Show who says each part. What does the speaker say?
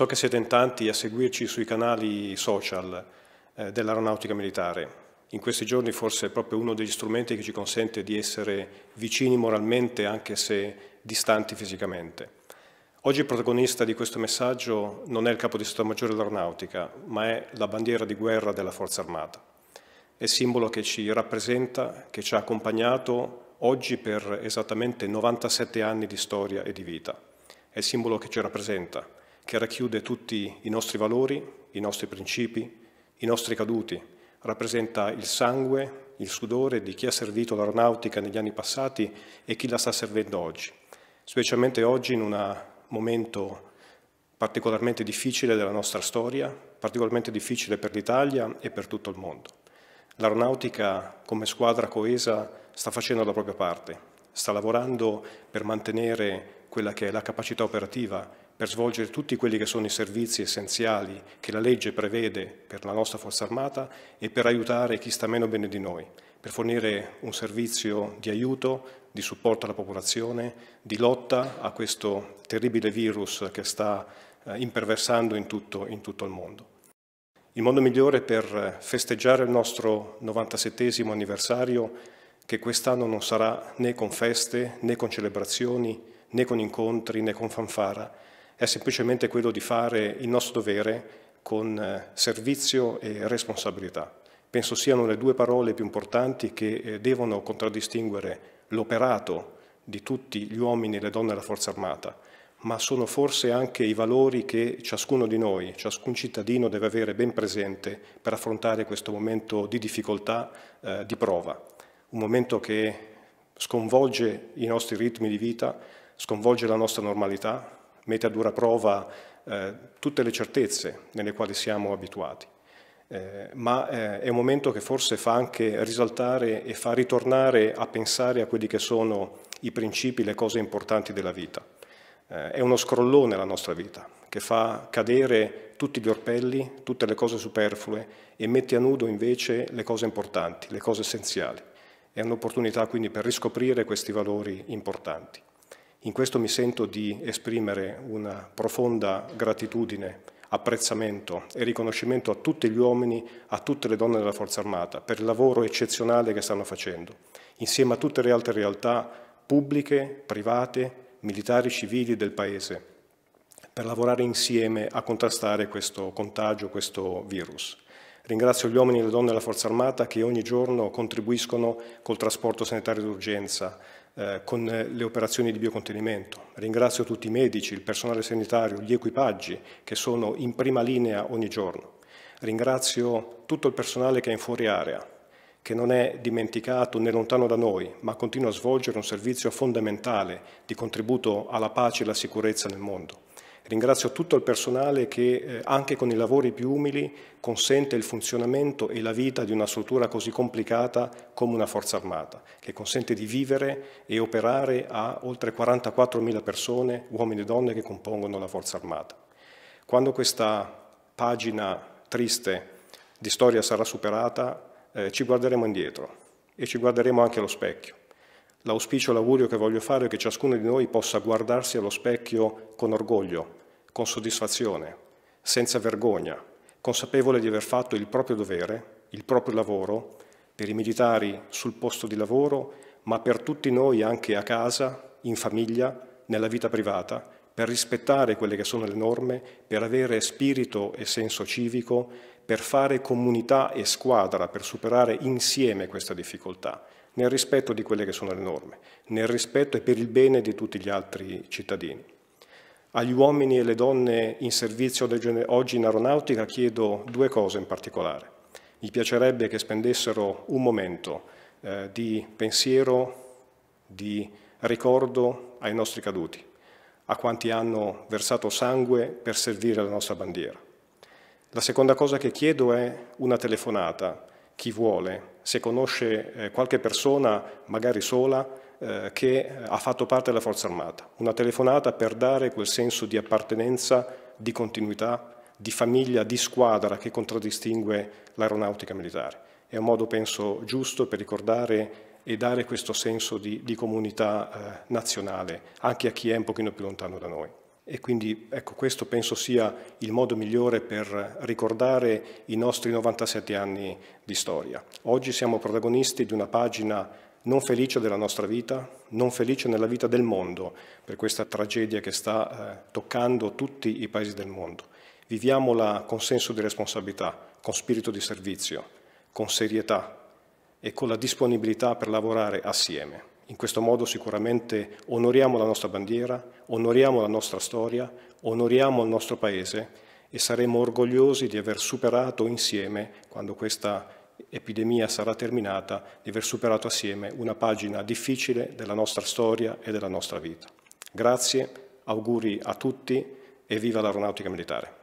Speaker 1: So che siete in tanti a seguirci sui canali social eh, dell'aeronautica militare. In questi giorni forse è proprio uno degli strumenti che ci consente di essere vicini moralmente anche se distanti fisicamente. Oggi il protagonista di questo messaggio non è il capo di Stato Maggiore dell'Aeronautica, ma è la bandiera di guerra della Forza Armata. È simbolo che ci rappresenta, che ci ha accompagnato oggi per esattamente 97 anni di storia e di vita. È simbolo che ci rappresenta, che racchiude tutti i nostri valori, i nostri principi, i nostri caduti, rappresenta il sangue, il sudore di chi ha servito l'aeronautica negli anni passati e chi la sta servendo oggi, specialmente oggi in un momento particolarmente difficile della nostra storia, particolarmente difficile per l'Italia e per tutto il mondo. L'aeronautica come squadra coesa sta facendo la propria parte, sta lavorando per mantenere quella che è la capacità operativa per svolgere tutti quelli che sono i servizi essenziali che la legge prevede per la nostra forza armata e per aiutare chi sta meno bene di noi, per fornire un servizio di aiuto, di supporto alla popolazione, di lotta a questo terribile virus che sta eh, imperversando in tutto, in tutto il mondo. Il modo migliore per festeggiare il nostro 97 anniversario, che quest'anno non sarà né con feste, né con celebrazioni, né con incontri, né con fanfara, è semplicemente quello di fare il nostro dovere con eh, servizio e responsabilità. Penso siano le due parole più importanti che eh, devono contraddistinguere l'operato di tutti gli uomini e le donne della Forza Armata, ma sono forse anche i valori che ciascuno di noi, ciascun cittadino deve avere ben presente per affrontare questo momento di difficoltà, eh, di prova, un momento che sconvolge i nostri ritmi di vita, sconvolge la nostra normalità, mette a dura prova eh, tutte le certezze nelle quali siamo abituati. Eh, ma eh, è un momento che forse fa anche risaltare e fa ritornare a pensare a quelli che sono i principi, le cose importanti della vita. Eh, è uno scrollone la nostra vita, che fa cadere tutti gli orpelli, tutte le cose superflue e mette a nudo invece le cose importanti, le cose essenziali. È un'opportunità quindi per riscoprire questi valori importanti. In questo mi sento di esprimere una profonda gratitudine, apprezzamento e riconoscimento a tutti gli uomini, a tutte le donne della Forza Armata per il lavoro eccezionale che stanno facendo, insieme a tutte le altre realtà pubbliche, private, militari, civili del Paese, per lavorare insieme a contrastare questo contagio, questo virus. Ringrazio gli uomini e le donne della Forza Armata che ogni giorno contribuiscono col trasporto sanitario d'urgenza, eh, con eh, le operazioni di biocontenimento. Ringrazio tutti i medici, il personale sanitario, gli equipaggi che sono in prima linea ogni giorno. Ringrazio tutto il personale che è in fuori area, che non è dimenticato né lontano da noi, ma continua a svolgere un servizio fondamentale di contributo alla pace e alla sicurezza nel mondo. Ringrazio tutto il personale che eh, anche con i lavori più umili consente il funzionamento e la vita di una struttura così complicata come una forza armata, che consente di vivere e operare a oltre 44.000 persone, uomini e donne, che compongono la forza armata. Quando questa pagina triste di storia sarà superata, eh, ci guarderemo indietro e ci guarderemo anche allo specchio L'auspicio e l'augurio che voglio fare è che ciascuno di noi possa guardarsi allo specchio con orgoglio, con soddisfazione, senza vergogna, consapevole di aver fatto il proprio dovere, il proprio lavoro, per i militari sul posto di lavoro, ma per tutti noi anche a casa, in famiglia, nella vita privata, per rispettare quelle che sono le norme, per avere spirito e senso civico, per fare comunità e squadra, per superare insieme questa difficoltà, nel rispetto di quelle che sono le norme, nel rispetto e per il bene di tutti gli altri cittadini. Agli uomini e alle donne in servizio oggi in aeronautica chiedo due cose in particolare. Mi piacerebbe che spendessero un momento eh, di pensiero, di ricordo ai nostri caduti a quanti hanno versato sangue per servire la nostra bandiera. La seconda cosa che chiedo è una telefonata, chi vuole, se conosce eh, qualche persona, magari sola, eh, che eh, ha fatto parte della Forza Armata. Una telefonata per dare quel senso di appartenenza, di continuità, di famiglia, di squadra che contraddistingue l'aeronautica militare. È un modo, penso, giusto per ricordare e dare questo senso di, di comunità eh, nazionale anche a chi è un pochino più lontano da noi. E quindi ecco, questo penso sia il modo migliore per ricordare i nostri 97 anni di storia. Oggi siamo protagonisti di una pagina non felice della nostra vita, non felice nella vita del mondo per questa tragedia che sta eh, toccando tutti i paesi del mondo. Viviamola con senso di responsabilità, con spirito di servizio, con serietà, e con la disponibilità per lavorare assieme. In questo modo sicuramente onoriamo la nostra bandiera, onoriamo la nostra storia, onoriamo il nostro Paese e saremo orgogliosi di aver superato insieme, quando questa epidemia sarà terminata, di aver superato assieme una pagina difficile della nostra storia e della nostra vita. Grazie, auguri a tutti e viva l'aeronautica militare.